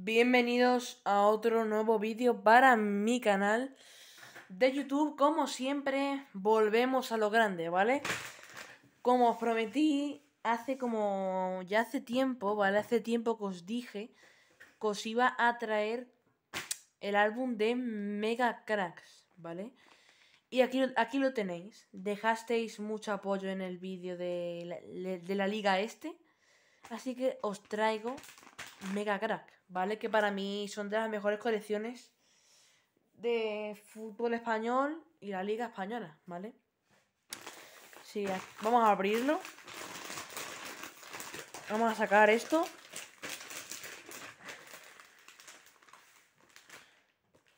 Bienvenidos a otro nuevo vídeo para mi canal de YouTube. Como siempre, volvemos a lo grande, ¿vale? Como os prometí hace como... ya hace tiempo, ¿vale? Hace tiempo que os dije que os iba a traer el álbum de Mega Cracks, ¿vale? Y aquí, aquí lo tenéis. Dejasteis mucho apoyo en el vídeo de, de la liga este Así que os traigo Mega Crack, ¿vale? Que para mí son de las mejores colecciones de fútbol español y la liga española, ¿vale? Sí, vamos a abrirlo. Vamos a sacar esto.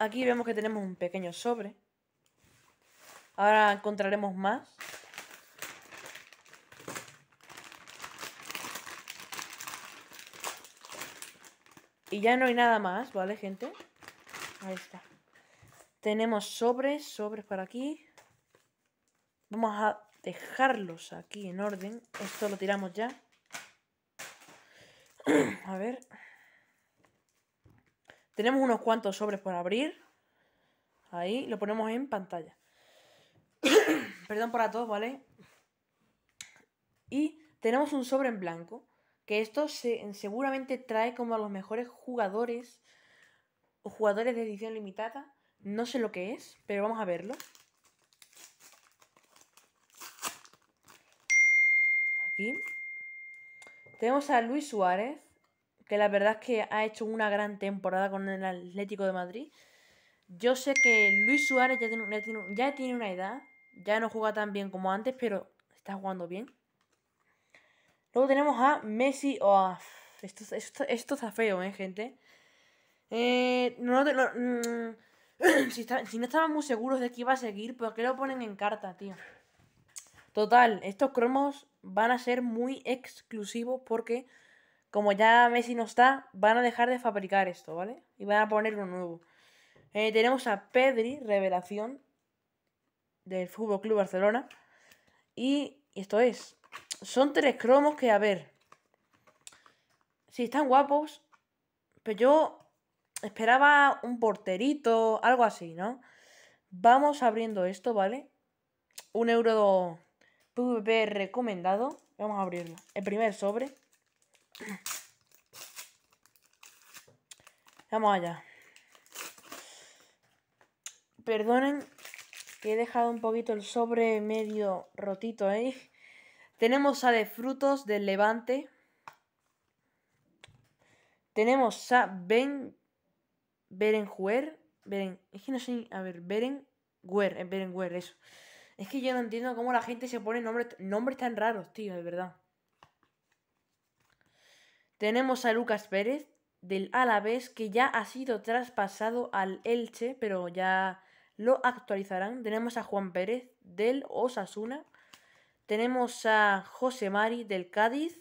Aquí vemos que tenemos un pequeño sobre. Ahora encontraremos más. Y ya no hay nada más, ¿vale, gente? Ahí está. Tenemos sobres, sobres para aquí. Vamos a dejarlos aquí en orden. Esto lo tiramos ya. a ver. Tenemos unos cuantos sobres por abrir. Ahí, lo ponemos en pantalla. Perdón para todos, ¿vale? Y tenemos un sobre en blanco que esto se, seguramente trae como a los mejores jugadores o jugadores de edición limitada. No sé lo que es, pero vamos a verlo. Aquí. Tenemos a Luis Suárez, que la verdad es que ha hecho una gran temporada con el Atlético de Madrid. Yo sé que Luis Suárez ya tiene, ya tiene una edad, ya no juega tan bien como antes, pero está jugando bien. Luego tenemos a Messi o ¡ah! Esto, esto, esto, está feo, ¿eh, gente? Eh, mm, si, no estaban muy seguros de que iba a seguir, ¿por qué lo ponen en carta, tío? Total, estos cromos van a ser muy exclusivos porque como ya Messi no está, van a dejar de fabricar esto, ¿vale? Y van a poner uno nuevo. Eh, tenemos a Pedri, revelación del Fútbol Club Barcelona. Y esto es son tres cromos que, a ver. si están guapos. Pero yo esperaba un porterito, algo así, ¿no? Vamos abriendo esto, ¿vale? Un euro PvP recomendado. Vamos a abrirlo. El primer sobre. Vamos allá. Perdonen que he dejado un poquito el sobre medio rotito, ahí. Tenemos a De Frutos del Levante. Tenemos a Ben Berenguer. Beren, es que no sé. A ver, eh, Berenguer. eso. Es que yo no entiendo cómo la gente se pone nombres, nombres tan raros, tío, de verdad. Tenemos a Lucas Pérez del Alavés que ya ha sido traspasado al Elche, pero ya lo actualizarán. Tenemos a Juan Pérez del Osasuna. Tenemos a José Mari del Cádiz,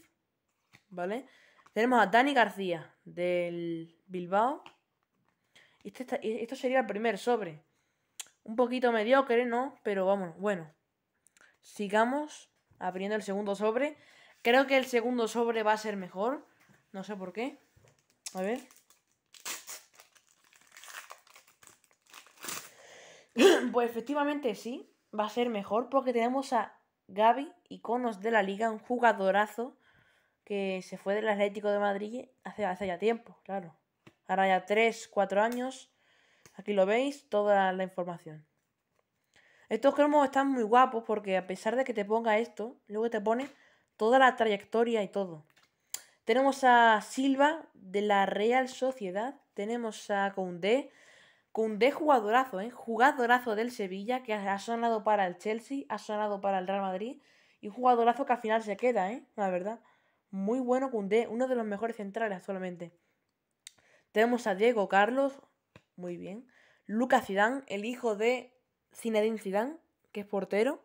¿vale? Tenemos a Dani García del Bilbao. Este esto sería el primer sobre. Un poquito mediocre, ¿no? Pero vamos, bueno. Sigamos abriendo el segundo sobre. Creo que el segundo sobre va a ser mejor. No sé por qué. A ver. Pues efectivamente sí, va a ser mejor porque tenemos a Gaby, iconos de la liga, un jugadorazo que se fue del Atlético de Madrid hace, ya tiempo, claro. Ahora ya 3, 4 años. Aquí lo veis, toda la información. Estos cromos están muy guapos porque a pesar de que te ponga esto, luego te pone toda la trayectoria y todo. Tenemos a Silva de la Real Sociedad, tenemos a Condé, Cundé jugadorazo, ¿eh? Jugadorazo del Sevilla, que ha sonado para el Chelsea, ha sonado para el Real Madrid. Y jugadorazo que al final se queda, ¿eh? La verdad. Muy bueno Cundé, uno de los mejores centrales actualmente. Tenemos a Diego Carlos, muy bien. Lucas Zidane, el hijo de Zinedine Zidane, que es portero.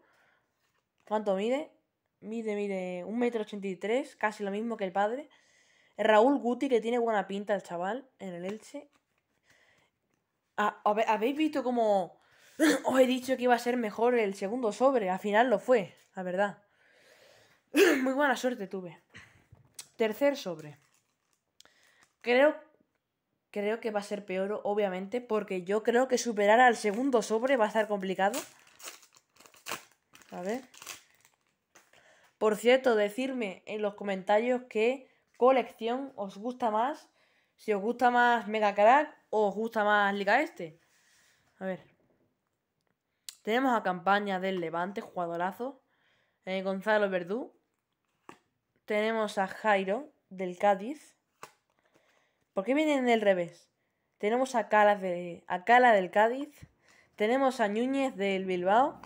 ¿Cuánto mide? Mide, mide, y tres casi lo mismo que el padre. Raúl Guti, que tiene buena pinta el chaval en el Elche. Ah, ¿Habéis visto cómo os he dicho que iba a ser mejor el segundo sobre? Al final lo fue, la verdad. Muy buena suerte tuve. Tercer sobre. Creo, creo que va a ser peor, obviamente, porque yo creo que superar al segundo sobre va a estar complicado. A ver. Por cierto, decirme en los comentarios qué colección os gusta más si os gusta más Mega Carac o os gusta más Liga Este. A ver. Tenemos a campaña del Levante, jugadorazo. Eh, Gonzalo Verdú. Tenemos a Jairo del Cádiz. ¿Por qué vienen del revés? Tenemos a Cala, de, a Cala del Cádiz. Tenemos a Núñez del Bilbao.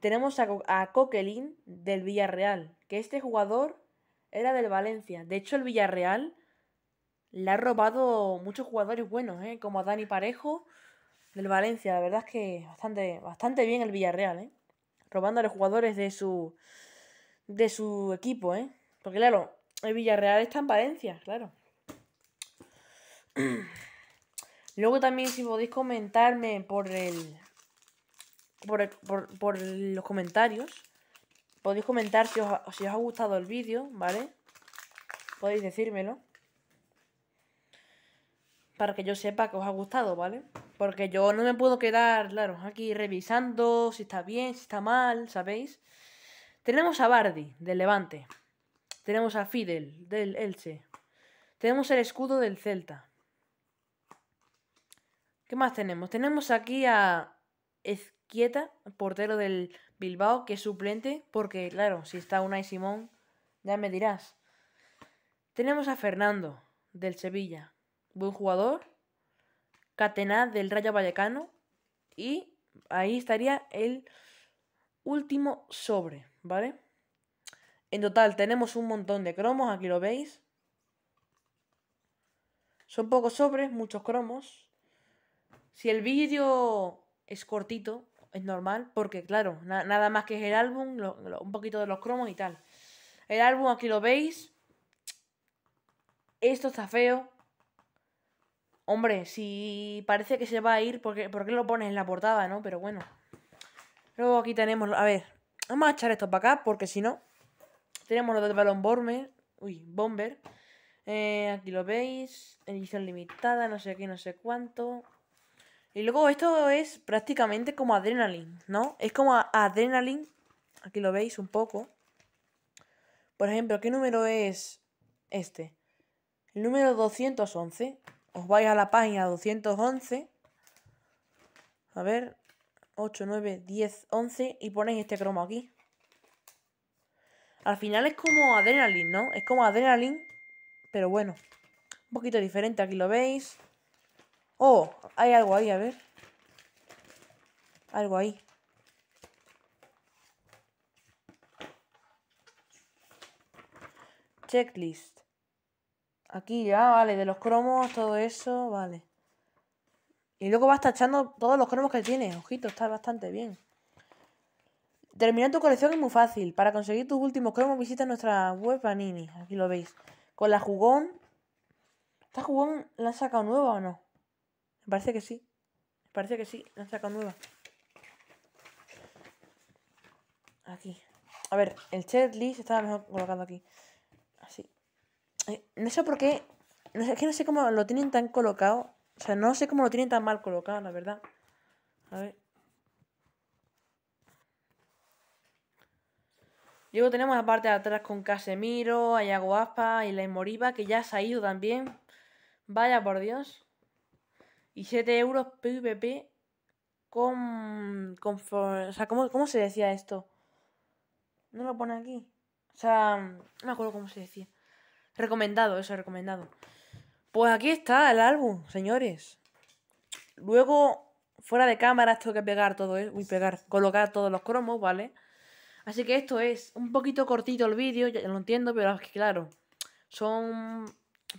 Tenemos a, a Coquelin del Villarreal. Que este jugador era del Valencia. De hecho, el Villarreal le ha robado muchos jugadores buenos, ¿eh? como a Dani Parejo del Valencia. La verdad es que bastante, bastante bien el Villarreal, ¿eh? robando a los jugadores de su, de su equipo. ¿eh? Porque claro, el Villarreal está en Valencia, claro. Luego también si podéis comentarme por el, por, por, los comentarios. Podéis comentar si os, si os ha gustado el vídeo, ¿vale? Podéis decírmelo para que yo sepa que os ha gustado, ¿vale? Porque yo no me puedo quedar, claro, aquí revisando si está bien, si está mal, ¿sabéis? Tenemos a Bardi, del Levante. Tenemos a Fidel, del Elche. Tenemos el escudo del Celta. ¿Qué más tenemos? Tenemos aquí a Ezquieta, portero del Bilbao, que es suplente, porque, claro, si está y Simón, ya me dirás. Tenemos a Fernando, del Sevilla buen jugador. Catenaz del Rayo Vallecano. Y ahí estaría el último sobre, ¿vale? En total tenemos un montón de cromos, aquí lo veis. Son pocos sobres, muchos cromos. Si el vídeo es cortito, es normal, porque claro, nada más que es el álbum, un poquito de los cromos y tal. El álbum aquí lo veis. Esto está feo, Hombre, si parece que se va a ir, ¿por qué, lo pones en la portada, no? Pero bueno. Luego aquí tenemos... A ver, vamos a echar esto para acá porque si no... Tenemos lo del balón Bomber. Uy, Bomber. Eh, aquí lo veis. Edición limitada, no sé qué, no sé cuánto. Y luego esto es prácticamente como Adrenaline, ¿no? Es como Adrenaline. Aquí lo veis un poco. Por ejemplo, ¿qué número es este? El número 211 os vais a la página 211, a ver, 8, 9, 10, 11 y ponéis este cromo aquí. Al final es como Adrenaline, ¿no? Es como Adrenaline, pero bueno, un poquito diferente, aquí lo veis. Oh, hay algo ahí, a ver. Algo ahí. Checklist. Aquí ya, ah, vale, de los cromos, todo eso, vale. Y luego vas tachando todos los cromos que tienes. Ojito, está bastante bien. Terminar tu colección es muy fácil. Para conseguir tus últimos cromos visita nuestra web Panini. Aquí lo veis. Con la jugón. ¿Esta jugón la han sacado nueva o no? Me parece que sí. Me parece que sí, la han sacado nueva. Aquí. A ver, el checklist estaba mejor colocado aquí. Así no sé por qué, no sé, es que no sé cómo lo tienen tan colocado. O sea, no sé cómo lo tienen tan mal colocado, la verdad. A ver. Luego tenemos la parte de atrás con Casemiro, Ayago y la Moriba, que ya se ha ido también. Vaya por Dios. Y 7 euros PVP con... con o sea, ¿cómo, ¿cómo se decía esto? No lo pone aquí. O sea, no me acuerdo cómo se decía. Recomendado, eso, es recomendado. Pues aquí está el álbum, señores. Luego, fuera de cámara, tengo que pegar todo, ¿eh? y pegar, colocar todos los cromos, ¿vale? Así que esto es un poquito cortito el vídeo, ya lo entiendo, pero claro, son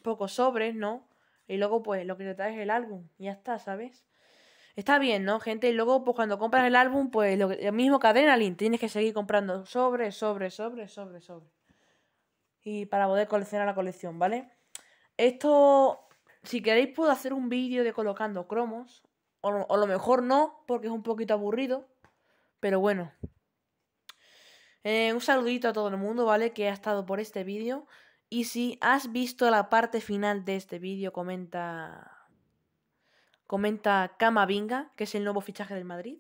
pocos sobres, ¿no? Y luego, pues, lo que te trae es el álbum, ya está, ¿sabes? Está bien, ¿no, gente? Y luego, pues, cuando compras el álbum, pues, lo, mismo que Link, tienes que seguir comprando sobres, sobres, sobres Sobres, sobre y para poder coleccionar la colección, ¿vale? Esto, si queréis, puedo hacer un vídeo de colocando cromos, o, lo mejor no, porque es un poquito aburrido, pero bueno. Eh, un saludito a todo el mundo, ¿vale? Que ha estado por este vídeo. Y si has visto la parte final de este vídeo, comenta. Comenta Camavinga, que es el nuevo fichaje del Madrid.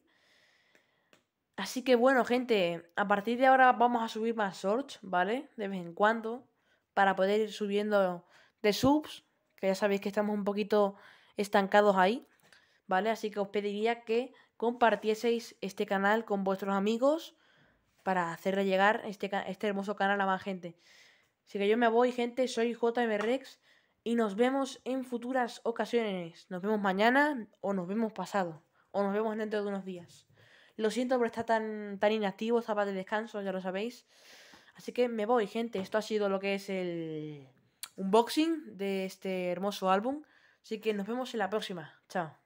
Así que bueno, gente, a partir de ahora vamos a subir más shorts, ¿vale? De vez en cuando, para poder ir subiendo de subs, que ya sabéis que estamos un poquito estancados ahí, ¿vale? Así que os pediría que compartieseis este canal con vuestros amigos para hacerle llegar este, este hermoso canal a más gente. Así que yo me voy, gente, soy JMRex y nos vemos en futuras ocasiones. Nos vemos mañana o nos vemos pasado o nos vemos dentro de unos días. Lo siento por estar tan, tan inactivo, estaba de descanso, ya lo sabéis. Así que me voy, gente. Esto ha sido lo que es el unboxing de este hermoso álbum. Así que nos vemos en la próxima. Chao.